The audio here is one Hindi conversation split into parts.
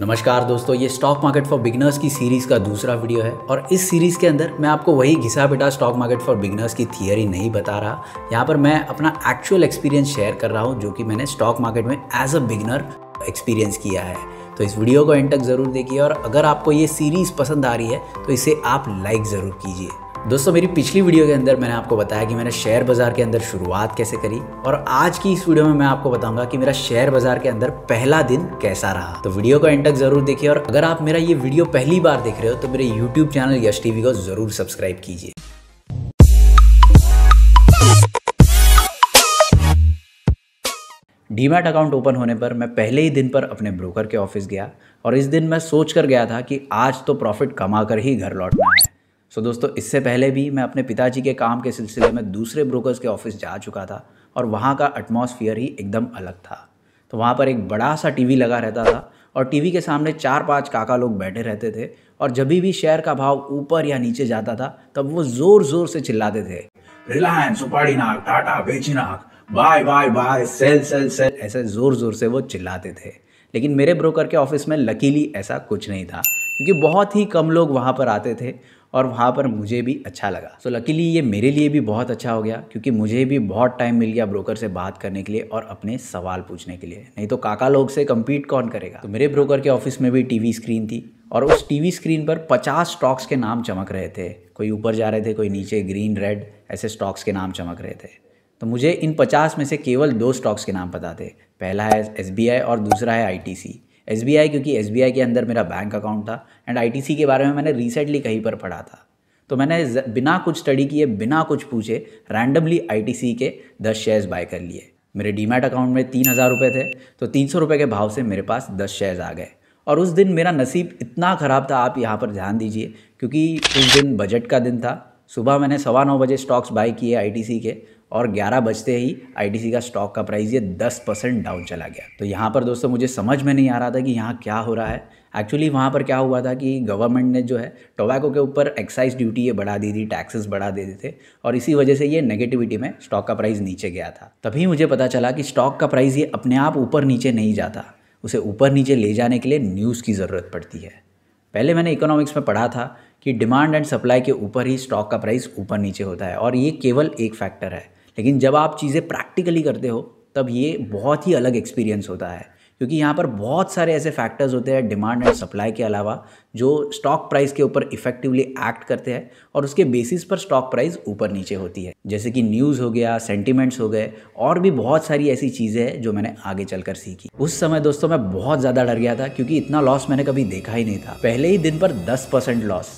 नमस्कार दोस्तों ये स्टॉक मार्केट फॉर बिगनर्स की सीरीज़ का दूसरा वीडियो है और इस सीरीज़ के अंदर मैं आपको वही घिसा बेटा स्टॉक मार्केट फॉर बिगनर्स की थियरी नहीं बता रहा यहाँ पर मैं अपना एक्चुअल एक्सपीरियंस शेयर कर रहा हूँ जो कि मैंने स्टॉक मार्केट में एज अ बिगनर एक्सपीरियंस किया है तो इस वीडियो को एंड तक ज़रूर देखिए और अगर आपको ये सीरीज़ पसंद आ रही है तो इसे आप लाइक ज़रूर कीजिए दोस्तों मेरी पिछली वीडियो के अंदर मैंने आपको बताया कि मैंने शेयर बाज़ार के अंदर शुरुआत कैसे करी और आज की इस वीडियो में मैं आपको बताऊंगा कि मेरा शेयर बाज़ार के अंदर पहला दिन कैसा रहा तो वीडियो को एंड तक जरूर देखिए और अगर आप मेरा ये वीडियो पहली बार देख रहे हो तो मेरे यूट्यूब चैनल यश टीवी को जरूर सब्सक्राइब कीजिए डीमैट अकाउंट ओपन होने पर मैं पहले ही दिन पर अपने ब्रोकर के ऑफिस गया और इस दिन मैं सोच कर गया था कि आज तो प्रॉफिट कमा कर ही घर लौटना है सो so, दोस्तों इससे पहले भी मैं अपने पिताजी के काम के सिलसिले में दूसरे ब्रोकर्स के ऑफिस जा चुका था और वहाँ का एटमॉस्फियर ही एकदम अलग था तो वहाँ पर एक बड़ा सा टीवी लगा रहता था और टीवी के सामने चार पांच काका लोग बैठे रहते थे और जब भी शेयर का भाव ऊपर या नीचे जाता था तब वो ज़ोर ज़ोर से चिल्लाते थे रिलायंस नाग टाटा नाग buy buy buy sell sell sell ऐसे ज़ोर ज़ोर से वो चिल्लाते थे लेकिन मेरे ब्रोकर के ऑफिस में लकीली ऐसा कुछ नहीं था क्योंकि बहुत ही कम लोग वहाँ पर आते थे और वहाँ पर मुझे भी अच्छा लगा सो so, लकीली ये मेरे लिए भी बहुत अच्छा हो गया क्योंकि मुझे भी बहुत टाइम मिल गया ब्रोकर से बात करने के लिए और अपने सवाल पूछने के लिए नहीं तो काका लोग से कम्पीट कौन करेगा तो मेरे ब्रोकर के ऑफिस में भी टीवी स्क्रीन थी और उस टीवी स्क्रीन पर 50 स्टॉक्स के नाम चमक रहे थे कोई ऊपर जा रहे थे कोई नीचे ग्रीन रेड ऐसे स्टॉक्स के नाम चमक रहे थे तो मुझे इन 50 में से केवल दो स्टॉक्स के नाम पता थे पहला है एस और दूसरा है आई एस क्योंकि एस के अंदर मेरा बैंक अकाउंट था एंड आई के बारे में मैंने रिसेंटली कहीं पर पढ़ा था तो मैंने बिना कुछ स्टडी किए बिना कुछ पूछे रैंडमली आई के दस शेयर्स बाय कर लिए मेरे डीमैट अकाउंट में तीन हज़ार रुपये थे तो तीन सौ रुपये के भाव से मेरे पास दस शेयर्स आ गए और उस दिन मेरा नसीब इतना ख़राब था आप यहाँ पर ध्यान दीजिए क्योंकि उस दिन बजट का दिन था सुबह मैंने सवा नौ बजे स्टॉक्स बाय किए आईटीसी के और 11 बजते ही आईटीसी का स्टॉक का प्राइस ये 10 परसेंट डाउन चला गया तो यहाँ पर दोस्तों मुझे समझ में नहीं आ रहा था कि यहाँ क्या हो रहा है एक्चुअली वहाँ पर क्या हुआ था कि गवर्नमेंट ने जो है टोबैको के ऊपर एक्साइज ड्यूटी ये बढ़ा दी थी टैक्सेस बढ़ा देते थे और इसी वजह से ये नेगेटिविटी में स्टॉक का प्राइस नीचे गया था तभी मुझे पता चला कि स्टॉक का प्राइस ये अपने आप ऊपर नीचे नहीं जाता उसे ऊपर नीचे ले जाने के लिए न्यूज़ की ज़रूरत पड़ती है पहले मैंने इकोनॉमिक्स में पढ़ा था कि डिमांड एंड सप्लाई के ऊपर ही स्टॉक का प्राइस ऊपर नीचे होता है और ये केवल एक फैक्टर है लेकिन जब आप चीज़ें प्रैक्टिकली करते हो तब ये बहुत ही अलग एक्सपीरियंस होता है क्योंकि यहाँ पर बहुत सारे ऐसे फैक्टर्स होते हैं डिमांड एंड सप्लाई के अलावा जो स्टॉक प्राइस के ऊपर इफेक्टिवली एक्ट करते हैं और उसके बेसिस पर स्टॉक प्राइस ऊपर नीचे होती है जैसे कि न्यूज़ हो गया सेंटिमेंट्स हो गए और भी बहुत सारी ऐसी चीज़ें हैं जो मैंने आगे चलकर सीखी उस समय दोस्तों मैं बहुत ज़्यादा डर गया था क्योंकि इतना लॉस मैंने कभी देखा ही नहीं था पहले ही दिन पर दस लॉस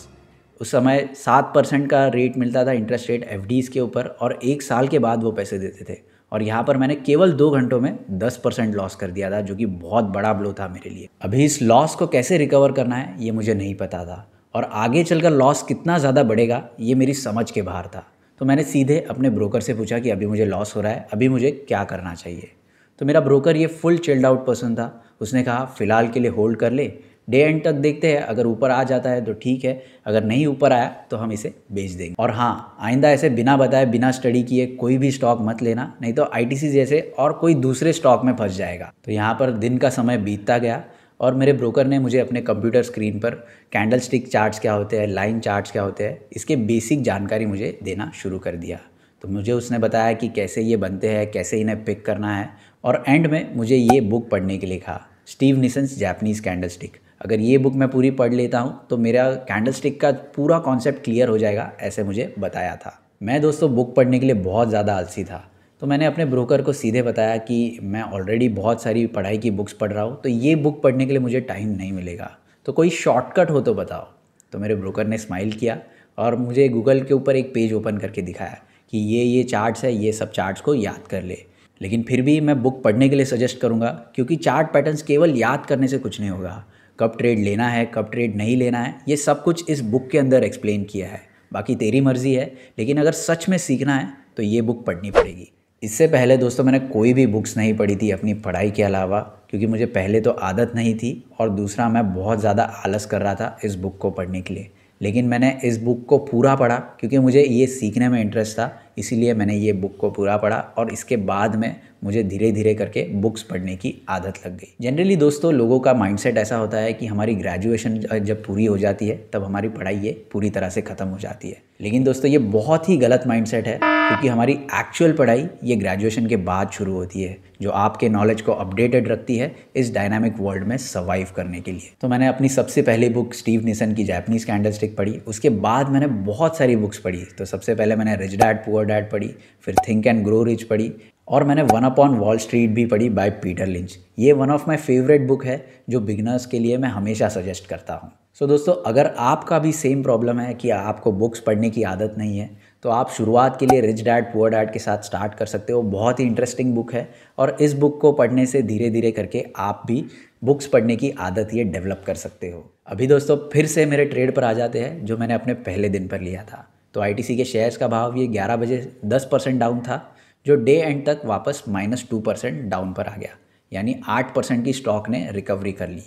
उस समय सात परसेंट का रेट मिलता था इंटरेस्ट रेट एफ के ऊपर और एक साल के बाद वो पैसे देते थे और यहाँ पर मैंने केवल दो घंटों में दस परसेंट लॉस कर दिया था जो कि बहुत बड़ा ब्लो था मेरे लिए अभी इस लॉस को कैसे रिकवर करना है ये मुझे नहीं पता था और आगे चलकर लॉस कितना ज़्यादा बढ़ेगा ये मेरी समझ के बाहर था तो मैंने सीधे अपने ब्रोकर से पूछा कि अभी मुझे लॉस हो रहा है अभी मुझे क्या करना चाहिए तो मेरा ब्रोकर ये फुल चिल्ड आउट पर्सन था उसने कहा फ़िलहाल के लिए होल्ड कर ले डे एंड तक देखते हैं अगर ऊपर आ जाता है तो ठीक है अगर नहीं ऊपर आया तो हम इसे बेच देंगे और हाँ आइंदा ऐसे बिना बताए बिना स्टडी किए कोई भी स्टॉक मत लेना नहीं तो आईटीसी जैसे और कोई दूसरे स्टॉक में फंस जाएगा तो यहाँ पर दिन का समय बीतता गया और मेरे ब्रोकर ने मुझे अपने कंप्यूटर स्क्रीन पर कैंडल स्टिक चार्ट्स क्या होते हैं लाइन चार्ट्स क्या होते हैं इसके बेसिक जानकारी मुझे देना शुरू कर दिया तो मुझे उसने बताया कि कैसे ये बनते हैं कैसे इन्हें पिक करना है और एंड में मुझे ये बुक पढ़ने के लिए कहा Steve Nison's Japanese candlestick अगर ये बुक मैं पूरी पढ़ लेता हूँ तो मेरा कैंडल स्टिक का पूरा कॉन्सेप्ट क्लियर हो जाएगा ऐसे मुझे बताया था मैं दोस्तों बुक पढ़ने के लिए बहुत ज़्यादा आलसी था तो मैंने अपने ब्रोकर को सीधे बताया कि मैं ऑलरेडी बहुत सारी पढ़ाई की बुक्स पढ़ रहा हूँ तो ये बुक पढ़ने के लिए मुझे टाइम नहीं मिलेगा तो कोई शॉर्टकट हो तो बताओ तो मेरे ब्रोकर ने स्माइल किया और मुझे गूगल के ऊपर एक पेज ओपन करके दिखाया कि ये ये चार्ट्स है ये सब चार्ट्स को याद कर ले लेकिन फिर भी मैं बुक पढ़ने के लिए सजेस्ट करूँगा क्योंकि चार्ट पैटर्न्स केवल याद करने से कुछ नहीं होगा कब ट्रेड लेना है कब ट्रेड नहीं लेना है ये सब कुछ इस बुक के अंदर एक्सप्लेन किया है बाकी तेरी मर्ज़ी है लेकिन अगर सच में सीखना है तो ये बुक पढ़नी पड़ेगी इससे पहले दोस्तों मैंने कोई भी बुक्स नहीं पढ़ी थी अपनी पढ़ाई के अलावा क्योंकि मुझे पहले तो आदत नहीं थी और दूसरा मैं बहुत ज़्यादा आलस कर रहा था इस बुक को पढ़ने के लिए लेकिन मैंने इस बुक को पूरा पढ़ा क्योंकि मुझे ये सीखने में इंटरेस्ट था इसीलिए मैंने ये बुक को पूरा पढ़ा और इसके बाद में मुझे धीरे धीरे करके बुक्स पढ़ने की आदत लग गई जनरली दोस्तों लोगों का माइंडसेट ऐसा होता है कि हमारी ग्रेजुएशन जब पूरी हो जाती है तब हमारी पढ़ाई ये पूरी तरह से ख़त्म हो जाती है लेकिन दोस्तों ये बहुत ही गलत माइंडसेट है क्योंकि हमारी एक्चुअल पढ़ाई ये ग्रेजुएशन के बाद शुरू होती है जो आपके नॉलेज को अपडेटेड रखती है इस डायनामिक वर्ल्ड में सर्वाइव करने के लिए तो मैंने अपनी सबसे पहली बुक स्टीव निसन की जैपनीज़ स्टिक पढ़ी उसके बाद मैंने बहुत सारी बुक्स पढ़ी तो सबसे पहले मैंने रिच डैड पुअर डैड पढ़ी फिर थिंक एंड ग्रो रिच पढ़ी और मैंने वन अपॉन वॉल स्ट्रीट भी पढ़ी बाय पीटर लिंच ये one of my favourite book है जो बिगनर्स के लिए मैं हमेशा सजेस्ट करता हूँ सो so दोस्तों अगर आपका भी सेम प्रॉब्लम है कि आपको बुक्स पढ़ने की आदत नहीं है तो आप शुरुआत के लिए रिच डैड पुअर डैड के साथ स्टार्ट कर सकते हो बहुत ही इंटरेस्टिंग बुक है और इस बुक को पढ़ने से धीरे धीरे करके आप भी बुक्स पढ़ने की आदत ये डेवलप कर सकते हो अभी दोस्तों फिर से मेरे ट्रेड पर आ जाते हैं जो मैंने अपने पहले दिन पर लिया था तो आई के शेयर्स का भाव ये ग्यारह बजे दस परसेंट डाउन था जो डे एंड तक वापस माइनस टू परसेंट डाउन पर आ गया यानी आठ परसेंट की स्टॉक ने रिकवरी कर ली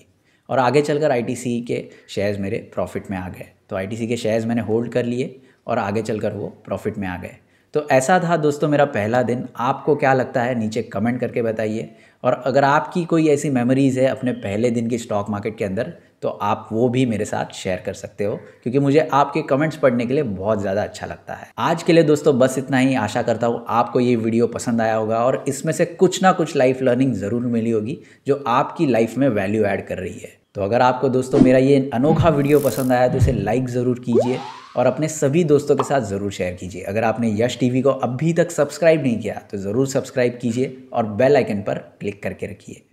और आगे चलकर आईटीसी के शेयर्स मेरे प्रॉफिट में आ गए तो आईटीसी के शेयर्स मैंने होल्ड कर लिए और आगे चलकर वो प्रॉफिट में आ गए तो ऐसा था दोस्तों मेरा पहला दिन आपको क्या लगता है नीचे कमेंट करके बताइए और अगर आपकी कोई ऐसी मेमोरीज़ है अपने पहले दिन की स्टॉक मार्केट के अंदर तो आप वो भी मेरे साथ शेयर कर सकते हो क्योंकि मुझे आपके कमेंट्स पढ़ने के लिए बहुत ज़्यादा अच्छा लगता है आज के लिए दोस्तों बस इतना ही आशा करता हूँ आपको ये वीडियो पसंद आया होगा और इसमें से कुछ ना कुछ लाइफ लर्निंग ज़रूर मिली होगी जो आपकी लाइफ में वैल्यू ऐड कर रही है तो अगर आपको दोस्तों मेरा ये अनोखा वीडियो पसंद आया तो इसे लाइक ज़रूर कीजिए और अपने सभी दोस्तों के साथ ज़रूर शेयर कीजिए अगर आपने यश टीवी को अभी तक सब्सक्राइब नहीं किया तो ज़रूर सब्सक्राइब कीजिए और बेल आइकन पर क्लिक करके रखिए